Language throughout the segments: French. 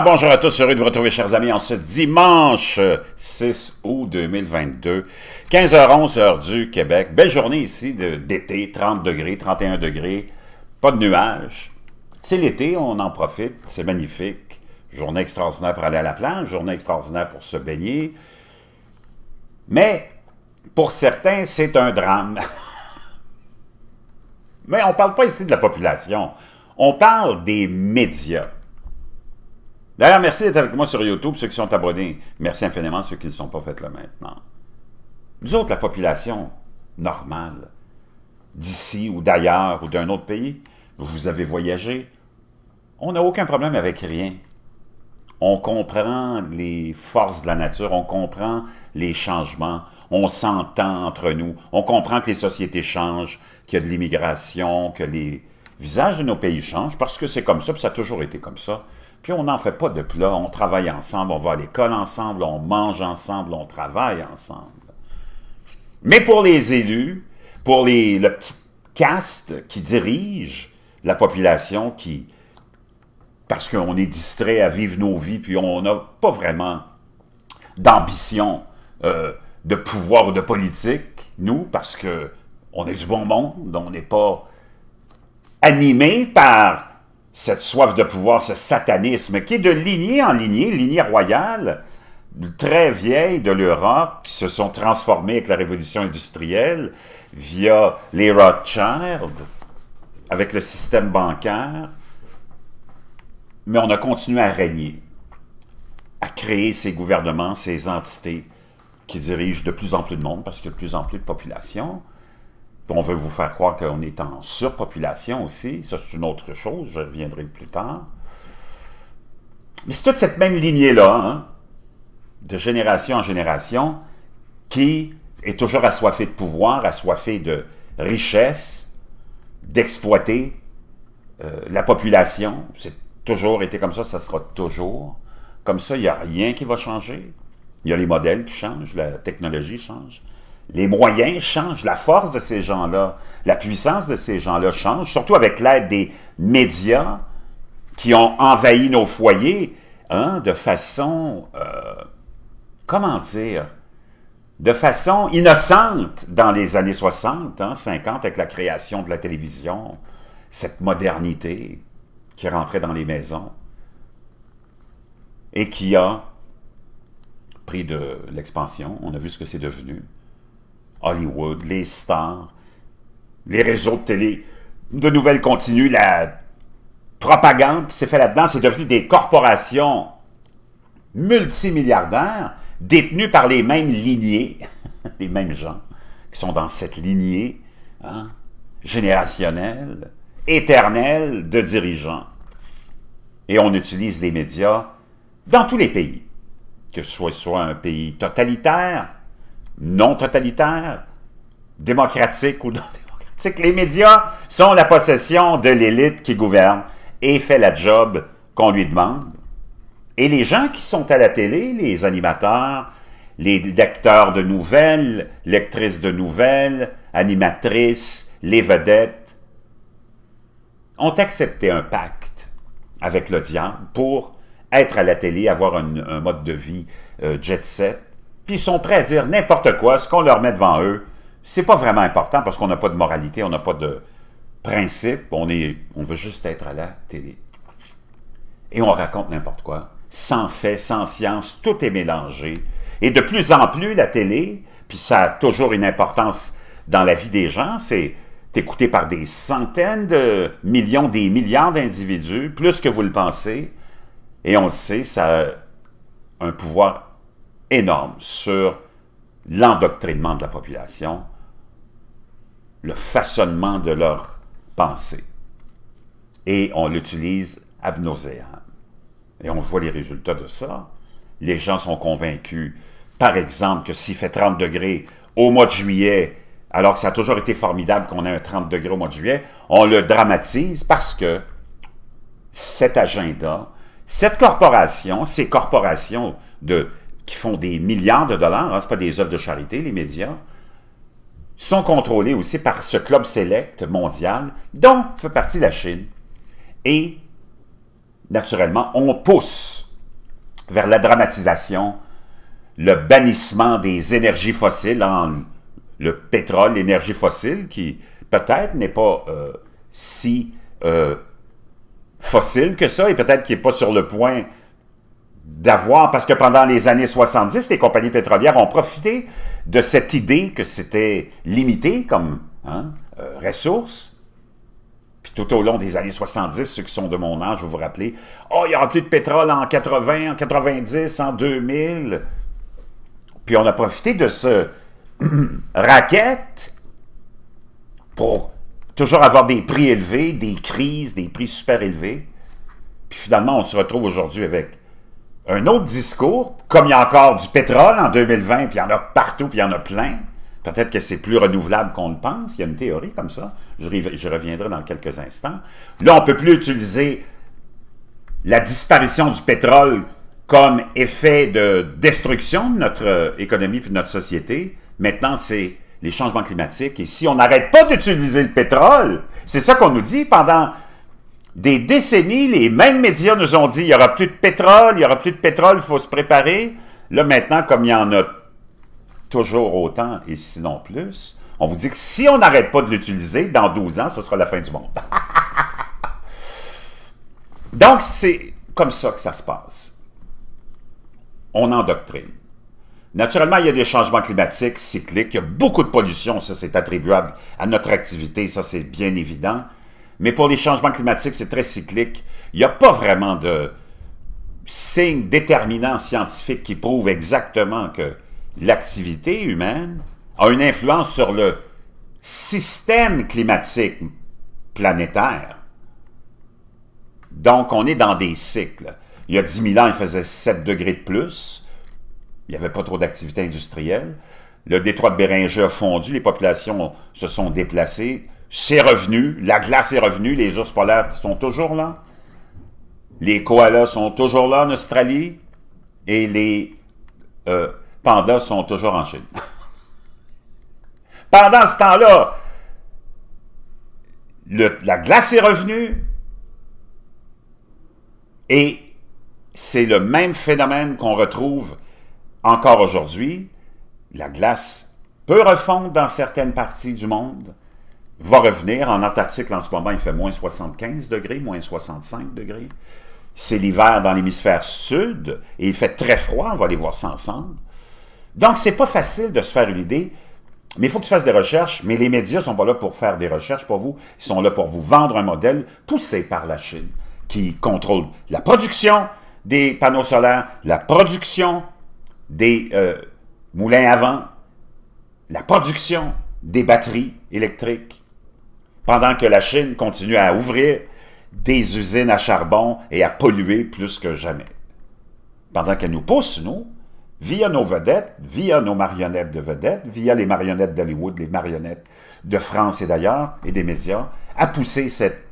bonjour à tous, heureux de vous retrouver, chers amis, en ce dimanche 6 euh, août 2022, 15h11, heure du Québec. Belle journée ici d'été, 30 degrés, 31 degrés, pas de nuages. C'est l'été, on en profite, c'est magnifique. Journée extraordinaire pour aller à la plage, journée extraordinaire pour se baigner. Mais, pour certains, c'est un drame. Mais on ne parle pas ici de la population, on parle des médias. D'ailleurs, merci d'être avec moi sur YouTube, ceux qui sont abonnés. Merci infiniment ceux qui ne sont pas faits là maintenant. Nous autres, la population normale, d'ici ou d'ailleurs ou d'un autre pays, vous avez voyagé, on n'a aucun problème avec rien. On comprend les forces de la nature, on comprend les changements, on s'entend entre nous, on comprend que les sociétés changent, qu'il y a de l'immigration, que les visages de nos pays changent, parce que c'est comme ça, puis ça a toujours été comme ça. Puis on n'en fait pas de plat. On travaille ensemble, on va à l'école ensemble, on mange ensemble, on travaille ensemble. Mais pour les élus, pour les, le petit caste qui dirige la population, qui parce qu'on est distrait à vivre nos vies, puis on n'a pas vraiment d'ambition euh, de pouvoir ou de politique, nous, parce que est du bon monde, on n'est pas animé par cette soif de pouvoir, ce satanisme, qui est de lignée en lignée, lignée royale, très vieille de l'Europe, qui se sont transformées avec la révolution industrielle via les Rothschild, avec le système bancaire, mais on a continué à régner, à créer ces gouvernements, ces entités qui dirigent de plus en plus de monde, parce qu'il y a de plus en plus de population, on veut vous faire croire qu'on est en surpopulation aussi. Ça, c'est une autre chose. Je reviendrai plus tard. Mais c'est toute cette même lignée-là, hein, de génération en génération, qui est toujours assoiffée de pouvoir, assoiffée de richesse, d'exploiter euh, la population. C'est toujours été comme ça, ça sera toujours. Comme ça, il n'y a rien qui va changer. Il y a les modèles qui changent, la technologie change. Les moyens changent, la force de ces gens-là, la puissance de ces gens-là change, surtout avec l'aide des médias qui ont envahi nos foyers hein, de façon, euh, comment dire, de façon innocente dans les années 60, 50, hein, avec la création de la télévision, cette modernité qui rentrait dans les maisons et qui a pris de l'expansion. On a vu ce que c'est devenu. Hollywood, les stars, les réseaux de télé, de nouvelles continues, la propagande qui s'est faite là-dedans, c'est devenu des corporations multimilliardaires détenues par les mêmes lignées, les mêmes gens qui sont dans cette lignée hein, générationnelle, éternelle de dirigeants. Et on utilise les médias dans tous les pays, que ce soit, soit un pays totalitaire, non totalitaire, démocratique ou non démocratique. Les médias sont la possession de l'élite qui gouverne et fait la job qu'on lui demande. Et les gens qui sont à la télé, les animateurs, les lecteurs de nouvelles, lectrices de nouvelles, animatrices, les vedettes, ont accepté un pacte avec le pour être à la télé, avoir un, mode de vie euh, jet-set, puis ils sont prêts à dire n'importe quoi, ce qu'on leur met devant eux, c'est pas vraiment important parce qu'on n'a pas de moralité, on n'a pas de principe, on, est, on veut juste être à la télé. Et on raconte n'importe quoi, sans fait, sans science, tout est mélangé. Et de plus en plus, la télé, puis ça a toujours une importance dans la vie des gens, c'est écouté par des centaines de millions, des milliards d'individus, plus que vous le pensez, et on le sait, ça a un pouvoir énorme sur l'endoctrinement de la population, le façonnement de leur pensée. Et on l'utilise ab Et on voit les résultats de ça. Les gens sont convaincus, par exemple, que s'il fait 30 degrés au mois de juillet, alors que ça a toujours été formidable qu'on ait un 30 degrés au mois de juillet, on le dramatise parce que cet agenda, cette corporation, ces corporations de qui font des milliards de dollars, hein, ce n'est pas des œuvres de charité, les médias, sont contrôlés aussi par ce club sélect mondial dont fait partie la Chine. Et, naturellement, on pousse vers la dramatisation, le bannissement des énergies fossiles, en le pétrole, l'énergie fossile, qui peut-être n'est pas euh, si euh, fossile que ça, et peut-être qui n'est pas sur le point d'avoir, parce que pendant les années 70, les compagnies pétrolières ont profité de cette idée que c'était limité comme hein, euh, ressource. Puis tout au long des années 70, ceux qui sont de mon âge, vous vous rappelez, « Oh, il n'y aura plus de pétrole en 80, en 90, en 2000. » Puis on a profité de ce racket pour toujours avoir des prix élevés, des crises, des prix super élevés. Puis finalement, on se retrouve aujourd'hui avec un autre discours, comme il y a encore du pétrole en 2020, puis il y en a partout, puis il y en a plein. Peut-être que c'est plus renouvelable qu'on le pense. Il y a une théorie comme ça. Je, reviendrai dans quelques instants. Là, on ne peut plus utiliser la disparition du pétrole comme effet de destruction de notre euh, économie et de notre société. Maintenant, c'est les changements climatiques. Et si on n'arrête pas d'utiliser le pétrole, c'est ça qu'on nous dit pendant des décennies, les mêmes médias nous ont dit il n'y aura plus de pétrole, il n'y aura plus de pétrole, il faut se préparer. Là, maintenant, comme il y en a toujours autant et sinon plus, on vous dit que si on n'arrête pas de l'utiliser, dans 12 ans, ce sera la fin du monde. Donc, c'est comme ça que ça se passe. On endoctrine. Naturellement, il y a des changements climatiques, cycliques, il y a beaucoup de pollution, ça c'est attribuable à notre activité, ça c'est bien évident. Mais pour les changements climatiques, c'est très cyclique. Il n'y a pas vraiment de signe déterminant scientifique qui prouve exactement que l'activité humaine a une influence sur le système climatique planétaire. Donc, on est dans des cycles. Il y a 10 000 ans, il faisait 7 degrés de plus. Il n'y avait pas trop d'activité industrielle. Le détroit de Béringer a fondu, les populations se sont déplacées, c'est revenu, la glace est revenue, les ours polaires sont toujours là, les koalas sont toujours là en Australie et les euh, pandas sont toujours en Chine. Pendant ce temps-là, la glace est revenue et c'est le même phénomène qu'on retrouve encore aujourd'hui. La glace peut refondre dans certaines parties du monde, va revenir. En Antarctique, en ce moment, il fait moins 75 degrés, moins 65 degrés. C'est l'hiver dans l'hémisphère sud et il fait très froid. On va aller voir ça ensemble. Donc, c'est pas facile de se faire une idée, mais il faut que tu fasses des recherches. Mais les médias sont pas là pour faire des recherches pour vous. Ils sont là pour vous vendre un modèle poussé par la Chine qui contrôle la production des panneaux solaires, la production des euh, moulins à vent, la production des batteries électriques, pendant que la Chine continue à ouvrir des usines à charbon et à polluer plus que jamais. Pendant qu'elle nous pousse, nous, via nos vedettes, via nos marionnettes de vedettes, via les marionnettes d'Hollywood, les marionnettes de France et d'ailleurs, et des médias, à pousser cette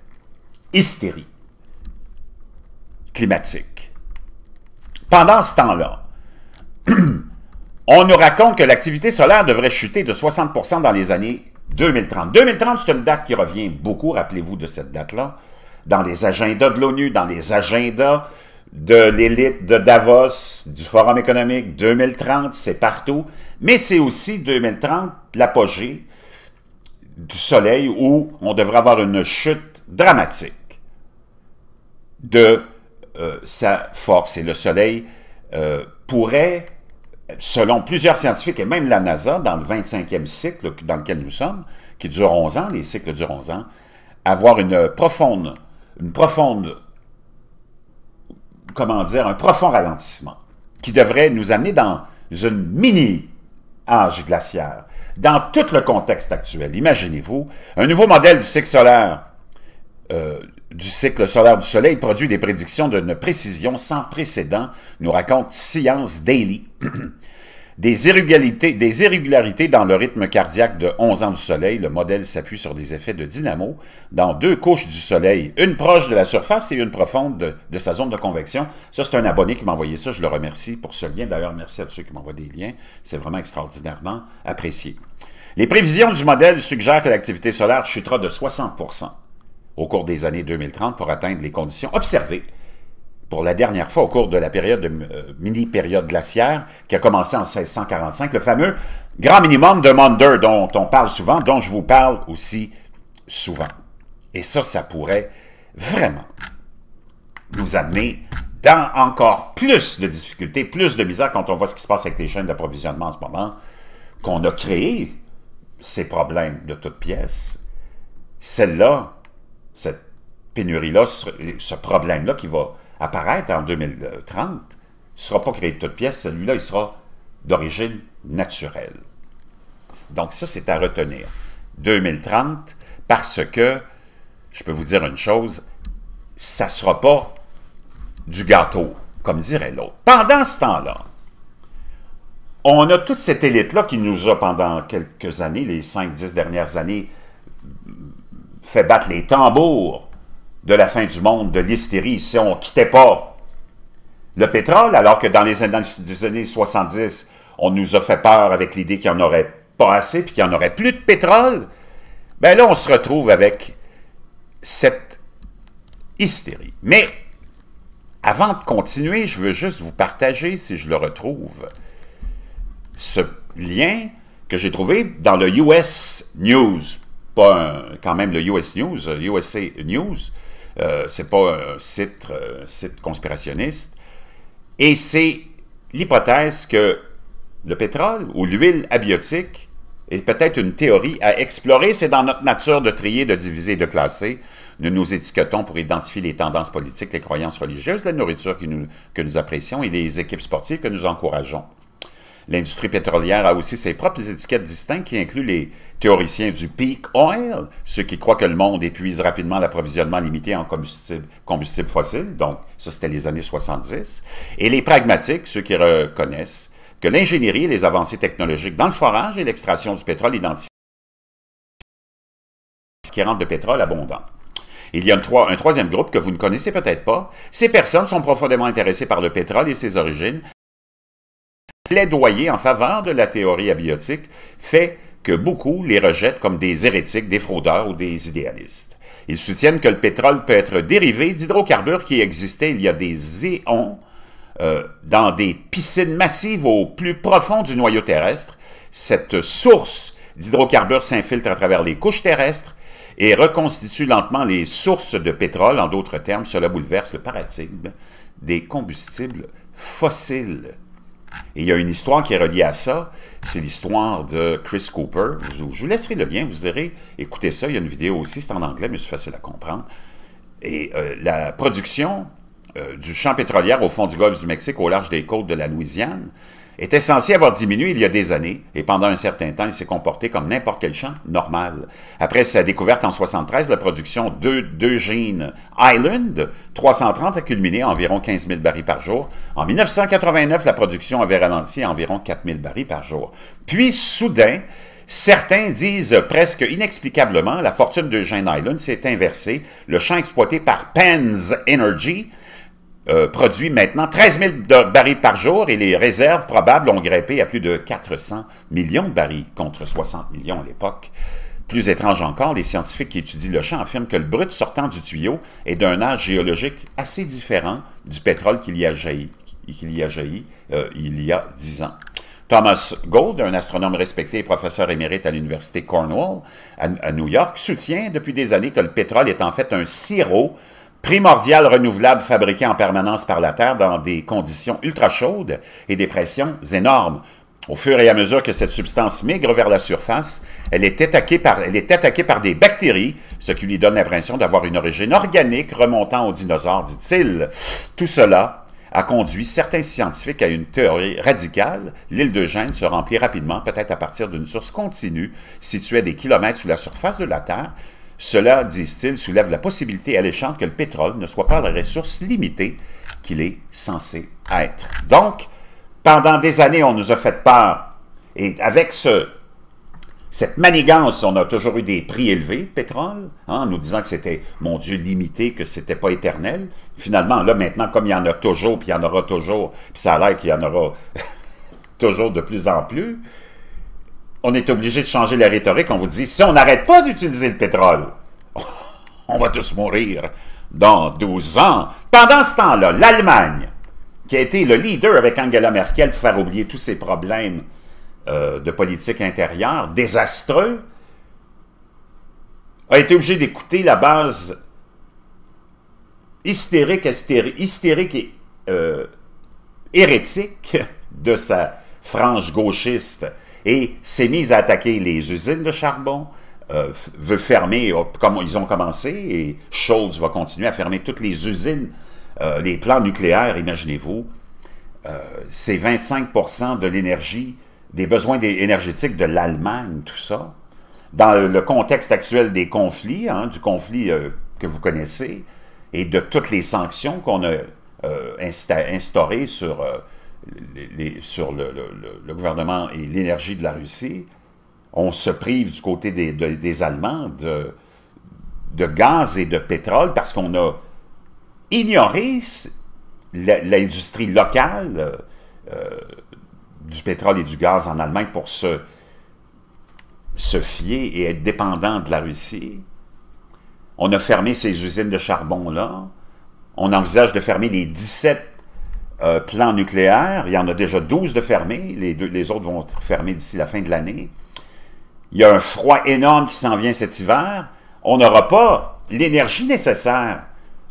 hystérie climatique. Pendant ce temps-là, on nous raconte que l'activité solaire devrait chuter de 60 dans les années 2030. 2030, c'est une date qui revient beaucoup, rappelez-vous de cette date-là, dans les agendas de l'ONU, dans les agendas de l'élite de Davos, du Forum économique, 2030, c'est partout. Mais c'est aussi 2030, l'apogée du soleil où on devrait avoir une chute dramatique de euh, sa force. Et le soleil euh, pourrait selon plusieurs scientifiques et même la NASA, dans le 25e cycle dans lequel nous sommes, qui dure 11 ans, les cycles durent 11 ans, avoir une profonde, une profonde, comment dire, un profond ralentissement qui devrait nous amener dans une mini-âge glaciaire. Dans tout le contexte actuel, imaginez-vous, un nouveau modèle du cycle solaire euh, du cycle solaire du Soleil produit des prédictions d'une précision sans précédent, nous raconte Science Daily. des, irrégularités, des irrégularités dans le rythme cardiaque de 11 ans du Soleil, le modèle s'appuie sur des effets de dynamo dans deux couches du Soleil, une proche de la surface et une profonde de, de sa zone de convection. Ça, c'est un abonné qui m'a envoyé ça, je le remercie pour ce lien. D'ailleurs, merci à tous ceux qui m'envoient des liens, c'est vraiment extraordinairement apprécié. Les prévisions du modèle suggèrent que l'activité solaire chutera de 60 au cours des années 2030 pour atteindre les conditions observées pour la dernière fois au cours de la période de, euh, mini-période glaciaire qui a commencé en 1645, le fameux grand minimum de Monder dont on parle souvent, dont je vous parle aussi souvent. Et ça, ça pourrait vraiment nous amener dans encore plus de difficultés, plus de misère quand on voit ce qui se passe avec les chaînes d'approvisionnement en ce moment, qu'on a créé ces problèmes de toutes pièces. Celle-là, cette pénurie-là, ce, problème-là qui va apparaître en 2030, ne sera pas créé de toutes pièces, celui-là, il sera d'origine naturelle. Donc ça, c'est à retenir. 2030, parce que, je peux vous dire une chose, ça ne sera pas du gâteau, comme dirait l'autre. Pendant ce temps-là, on a toute cette élite-là qui nous a, pendant quelques années, les 5-10 dernières années, fait battre les tambours de la fin du monde, de l'hystérie, si on ne quittait pas le pétrole, alors que dans les années 70, on nous a fait peur avec l'idée qu'il n'y en aurait pas assez, puis qu'il n'y en aurait plus de pétrole, ben là, on se retrouve avec cette hystérie. Mais avant de continuer, je veux juste vous partager, si je le retrouve, ce lien que j'ai trouvé dans le US News pas quand même le US News, USA euh, News, euh, c'est pas un site, euh, site conspirationniste, et c'est l'hypothèse que le pétrole ou l'huile abiotique est peut-être une théorie à explorer. C'est dans notre nature de trier, de diviser, de classer. Nous nous étiquetons pour identifier les tendances politiques, les croyances religieuses, la nourriture nous, que nous apprécions et les équipes sportives que nous encourageons. L'industrie pétrolière a aussi ses propres étiquettes distinctes qui incluent les théoriciens du peak oil, ceux qui croient que le monde épuise rapidement l'approvisionnement limité en combustible fossile, donc ça c'était les années 70, et les pragmatiques, ceux qui reconnaissent que l'ingénierie et les avancées technologiques dans le forage et l'extraction du pétrole identifient qui rendent le pétrole abondant. Il y a un, troisième groupe que vous ne connaissez peut-être pas. Ces personnes sont profondément intéressées par le pétrole et ses origines, plaidoyer en faveur de la théorie abiotique fait que beaucoup les rejettent comme des hérétiques, des fraudeurs ou des idéalistes. Ils soutiennent que le pétrole peut être dérivé d'hydrocarbures qui existaient il y a des éons euh, dans des piscines massives au plus profond du noyau terrestre. Cette source d'hydrocarbures s'infiltre à travers les couches terrestres et reconstitue lentement les sources de pétrole. En d'autres termes, cela bouleverse le paradigme des combustibles fossiles. Et il y a une histoire qui est reliée à ça, c'est l'histoire de Chris Cooper. Je, vous laisserai le lien, vous irez écouter ça. Il y a une vidéo aussi, c'est en anglais, mais c'est facile à comprendre. Et euh, la production euh, du champ pétrolière au fond du golfe du Mexique, au large des côtes de la Louisiane, était censé avoir diminué il y a des années, et pendant un certain temps, il s'est comporté comme n'importe quel champ normal. Après sa découverte en 73, la production d'Eugène Island, 330, a culminé à environ 15 000 barils par jour. En 1989, la production avait ralenti à environ 4 000 barils par jour. Puis, soudain, Certains disent presque inexplicablement la fortune de Island s'est inversée. Le champ exploité par Penn's Energy euh, produit maintenant 13 000 barils par jour et les réserves probables ont grimpé à plus de 400 millions de barils contre 60 millions à l'époque. Plus étrange encore, les scientifiques qui étudient le champ affirment que le brut sortant du tuyau est d'un âge géologique assez différent du pétrole qu'il y a jailli, y a jailli euh, il y a 10 ans. Thomas Gold, un astronome respecté et professeur émérite à l'université Cornwall à New York, soutient depuis des années que le pétrole est en fait un sirop primordial renouvelable fabriqué en permanence par la Terre dans des conditions ultra chaudes et des pressions énormes. Au fur et à mesure que cette substance migre vers la surface, elle est attaquée par, elle est attaquée par des bactéries, ce qui lui donne l'impression d'avoir une origine organique remontant aux dinosaures, dit-il. Tout cela a conduit certains scientifiques à une théorie radicale. L'île de Gênes se remplit rapidement, peut-être à partir d'une source continue située des kilomètres sous la surface de la Terre, cela, disent-ils, soulève la possibilité alléchante que le pétrole ne soit pas la ressource limitée qu'il est censé être. Donc, pendant des années, on nous a fait peur. Et avec ce, cette manigance, on a toujours eu des prix élevés de pétrole, hein, en nous disant que c'était, mon Dieu, limité, que ce n'était pas éternel. Finalement, là, maintenant, comme il y en a toujours, puis il y en aura toujours, puis ça a l'air qu'il y en aura toujours de plus en plus, on est obligé de changer la rhétorique. On vous dit, si on n'arrête pas d'utiliser le pétrole, on va tous mourir dans 12 ans. Pendant ce temps-là, l'Allemagne, qui a été le leader avec Angela Merkel pour faire oublier tous ses problèmes euh, de politique intérieure, désastreux, a été obligé d'écouter la base hystérique, hystérique et euh, hérétique de sa frange gauchiste et s'est mise à attaquer les usines de charbon, euh, veut fermer, euh, comme ils ont commencé, et Scholz va continuer à fermer toutes les usines, euh, les plans nucléaires, imaginez-vous. c'est 25 de l'énergie, des besoins énergétiques de l'Allemagne, tout ça. Dans le contexte actuel des conflits, hein, du conflit que vous connaissez, et de toutes les sanctions qu'on a instaurées sur sur le, gouvernement et l'énergie de la Russie, on se prive du côté des, Allemands de, gaz et de pétrole parce qu'on a ignoré l'industrie locale euh, du pétrole et du gaz en Allemagne pour se, se fier et être dépendant de la Russie. On a fermé ces usines de charbon-là. On envisage de fermer les 17 euh, plan nucléaire, il y en a déjà 12 de fermés, les, les autres vont être fermés d'ici la fin de l'année. Il y a un froid énorme qui s'en vient cet hiver. On n'aura pas l'énergie nécessaire.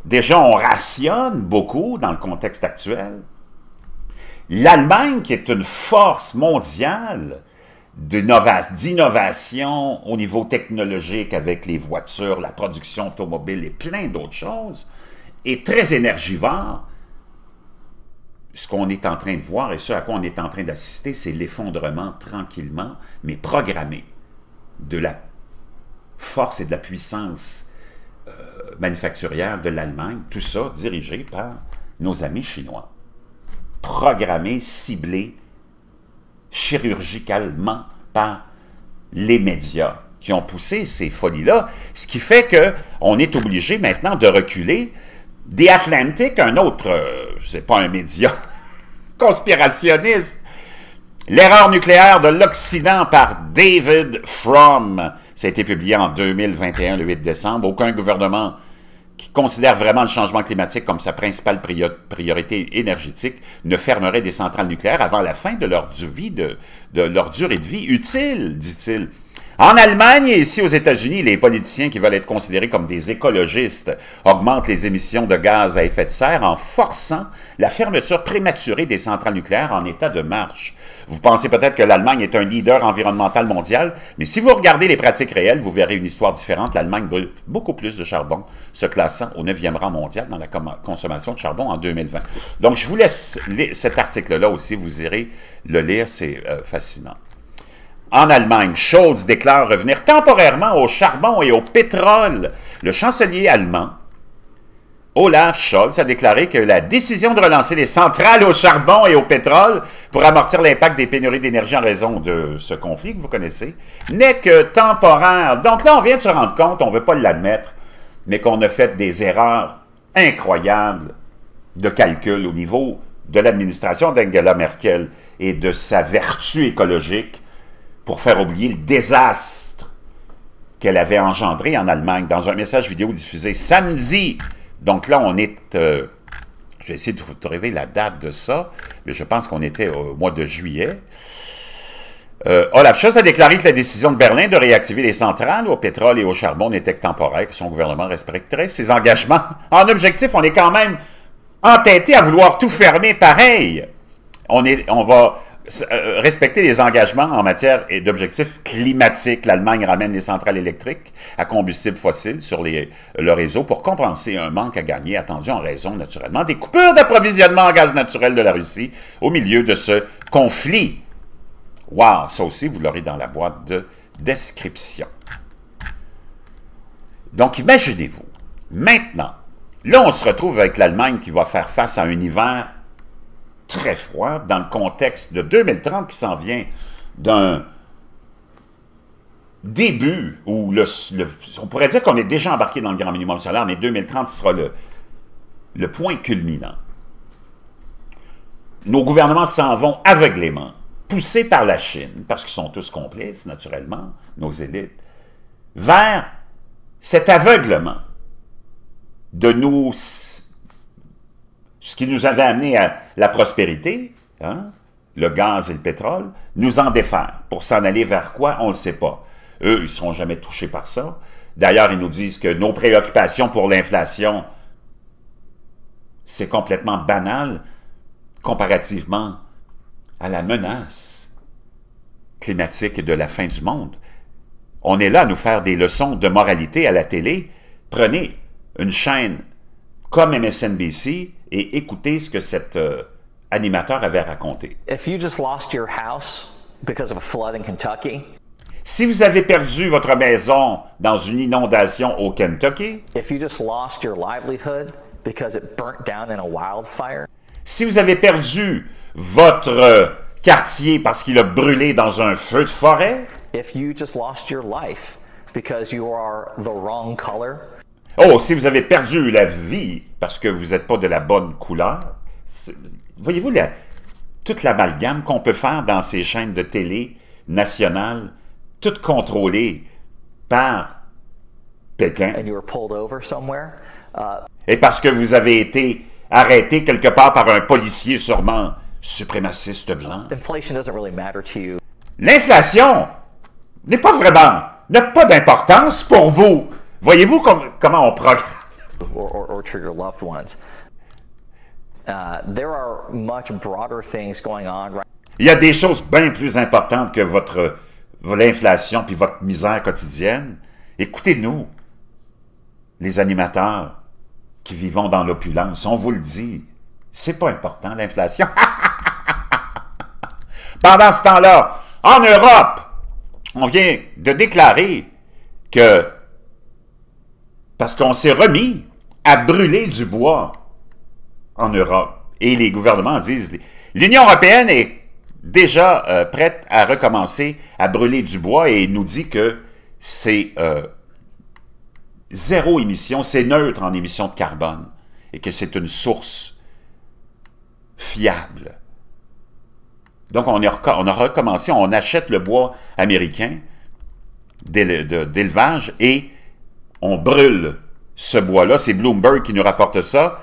Déjà, on rationne beaucoup dans le contexte actuel. L'Allemagne, qui est une force mondiale d'innovation au niveau technologique avec les voitures, la production automobile et plein d'autres choses, est très énergivore ce qu'on est en train de voir et ce à quoi on est en train d'assister, c'est l'effondrement tranquillement, mais programmé, de la force et de la puissance euh, manufacturière de l'Allemagne, tout ça dirigé par nos amis chinois. Programmé, ciblé, chirurgicalement par les médias qui ont poussé ces folies-là, ce qui fait qu'on est obligé maintenant de reculer The Atlantic, un autre, euh, c'est pas un média, conspirationniste, L'erreur nucléaire de l'Occident par David Fromm. Ça a été publié en 2021, le 8 décembre. Aucun gouvernement qui considère vraiment le changement climatique comme sa principale priorité énergétique ne fermerait des centrales nucléaires avant la fin de leur, de leur durée de vie utile, dit-il. En Allemagne et ici aux États-Unis, les politiciens qui veulent être considérés comme des écologistes augmentent les émissions de gaz à effet de serre en forçant la fermeture prématurée des centrales nucléaires en état de marche. Vous pensez peut-être que l'Allemagne est un leader environnemental mondial, mais si vous regardez les pratiques réelles, vous verrez une histoire différente. L'Allemagne brûle beaucoup plus de charbon, se classant au 9e rang mondial dans la consommation de charbon en 2020. Donc, je vous laisse cet article-là aussi, vous irez le lire, c'est euh, fascinant. En Allemagne, Scholz déclare revenir temporairement au charbon et au pétrole. Le chancelier allemand, Olaf Scholz, a déclaré que la décision de relancer les centrales au charbon et au pétrole pour amortir l'impact des pénuries d'énergie en raison de ce conflit que vous connaissez n'est que temporaire. Donc là, on vient de se rendre compte, on ne veut pas l'admettre, mais qu'on a fait des erreurs incroyables de calcul au niveau de l'administration d'Angela Merkel et de sa vertu écologique pour faire oublier le désastre qu'elle avait engendré en Allemagne dans un message vidéo diffusé samedi. Donc là, on est... Euh, je vais essayer de vous trouver la date de ça, mais je pense qu'on était au mois de juillet. Euh, Olaf Scholz a déclaré que la décision de Berlin de réactiver les centrales au pétrole et au charbon n'était que temporaire, que son gouvernement respecterait ses engagements. En objectif, on est quand même entêté à vouloir tout fermer pareil. On, est, on va euh, respecter les engagements en matière d'objectifs climatiques. L'Allemagne ramène les centrales électriques à combustible fossile sur les, le réseau pour compenser un manque à gagner attendu en raison, naturellement, des coupures d'approvisionnement en gaz naturel de la Russie au milieu de ce conflit. Wow! Ça aussi, vous l'aurez dans la boîte de description. Donc, imaginez-vous, maintenant, là, on se retrouve avec l'Allemagne qui va faire face à un hiver très froid dans le contexte de 2030 qui s'en vient d'un début où le, on pourrait dire qu'on est déjà embarqué dans le grand minimum solaire, mais 2030 sera le, le point culminant. Nos gouvernements s'en vont aveuglément, poussés par la Chine, parce qu'ils sont tous complices, naturellement, nos élites, vers cet aveuglement de nos ce qui nous avait amené à la prospérité, hein, le gaz et le pétrole, nous en défaire. Pour s'en aller vers quoi, on ne le sait pas. Eux, ils ne seront jamais touchés par ça. D'ailleurs, ils nous disent que nos préoccupations pour l'inflation, c'est complètement banal comparativement à la menace climatique de la fin du monde. On est là à nous faire des leçons de moralité à la télé. Prenez une chaîne comme MSNBC, et écoutez ce que cet euh, animateur avait raconté. Si vous avez perdu votre maison dans une inondation au Kentucky, si vous avez perdu votre quartier parce qu'il a brûlé dans un feu de forêt, Oh, si vous avez perdu la vie parce que vous n'êtes pas de la bonne couleur, voyez-vous la, toute l'amalgame qu'on peut faire dans ces chaînes de télé nationales, toutes contrôlées par Pékin. Uh, Et parce que vous avez été arrêté quelque part par un policier sûrement suprémaciste blanc. L'inflation n'est pas vraiment, n'a pas d'importance pour vous. Voyez-vous comment on progresse? Uh, Il y a des choses bien plus importantes que votre l'inflation puis votre misère quotidienne. Écoutez-nous, les animateurs qui vivons dans l'opulence, on vous le dit, c'est pas important l'inflation. Pendant ce temps-là, en Europe, on vient de déclarer que parce qu'on s'est remis à brûler du bois en Europe. Et les gouvernements disent, l'Union européenne est déjà euh, prête à recommencer à brûler du bois et nous dit que c'est euh, zéro émission, c'est neutre en émission de carbone et que c'est une source fiable. Donc, on a recommencé, on achète le bois américain d'élevage et on brûle ce bois-là. C'est Bloomberg qui nous rapporte ça.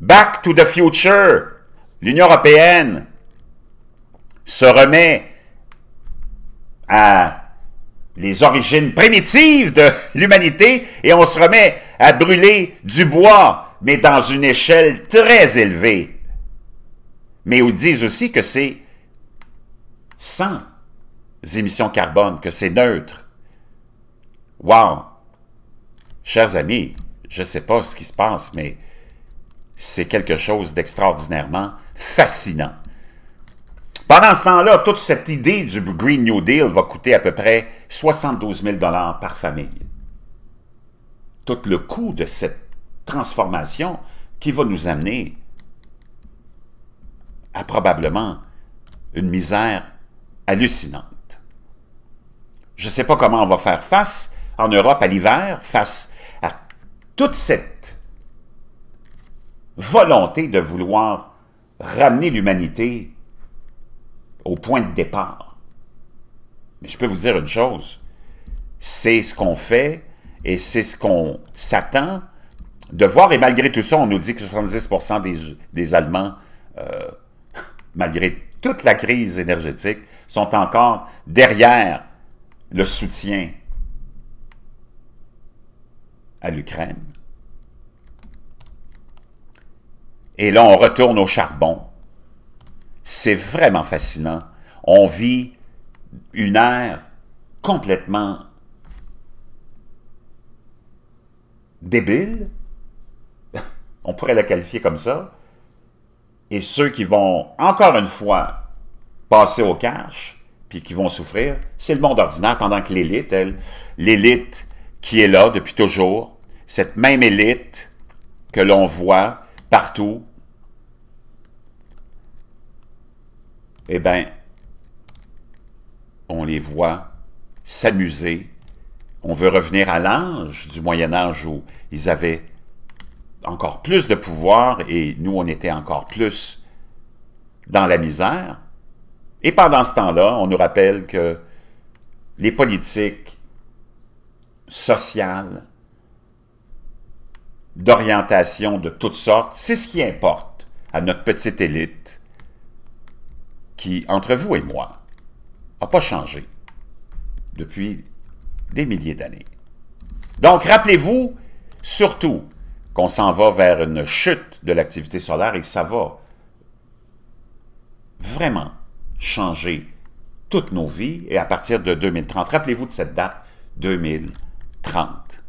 Back to the future. L'Union européenne se remet à les origines primitives de l'humanité et on se remet à brûler du bois, mais dans une échelle très élevée. Mais ils disent aussi que c'est sans émissions carbone, que c'est neutre. Wow! Chers amis, je ne sais pas ce qui se passe, mais c'est quelque chose d'extraordinairement fascinant. Pendant ce temps-là, toute cette idée du Green New Deal va coûter à peu près 72 000 par famille. Tout le coût de cette transformation qui va nous amener à probablement une misère hallucinante. Je ne sais pas comment on va faire face en Europe à l'hiver, face toute cette volonté de vouloir ramener l'humanité au point de départ. Mais je peux vous dire une chose, c'est ce qu'on fait et c'est ce qu'on s'attend de voir. Et malgré tout ça, on nous dit que 70% des, des, Allemands, euh, malgré toute la crise énergétique, sont encore derrière le soutien l'Ukraine. Et là, on retourne au charbon. C'est vraiment fascinant. On vit une ère complètement débile. on pourrait la qualifier comme ça. Et ceux qui vont, encore une fois, passer au cash, puis qui vont souffrir, c'est le monde ordinaire, pendant que l'élite, elle, l'élite qui est là depuis toujours, cette même élite que l'on voit partout, eh bien, on les voit s'amuser. On veut revenir à l'âge du Moyen Âge où ils avaient encore plus de pouvoir et nous, on était encore plus dans la misère. Et pendant ce temps-là, on nous rappelle que les politiques sociales d'orientation de toutes sortes. C'est ce qui importe à notre petite élite qui, entre vous et moi, n'a pas changé depuis des milliers d'années. Donc, rappelez-vous surtout qu'on s'en va vers une chute de l'activité solaire et ça va vraiment changer toutes nos vies et à partir de 2030. Rappelez-vous de cette date, 2030.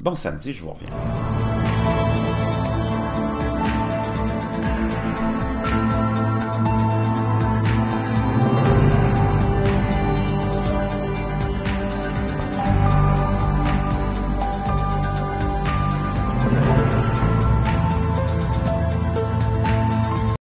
Bon samedi, je vous reviens.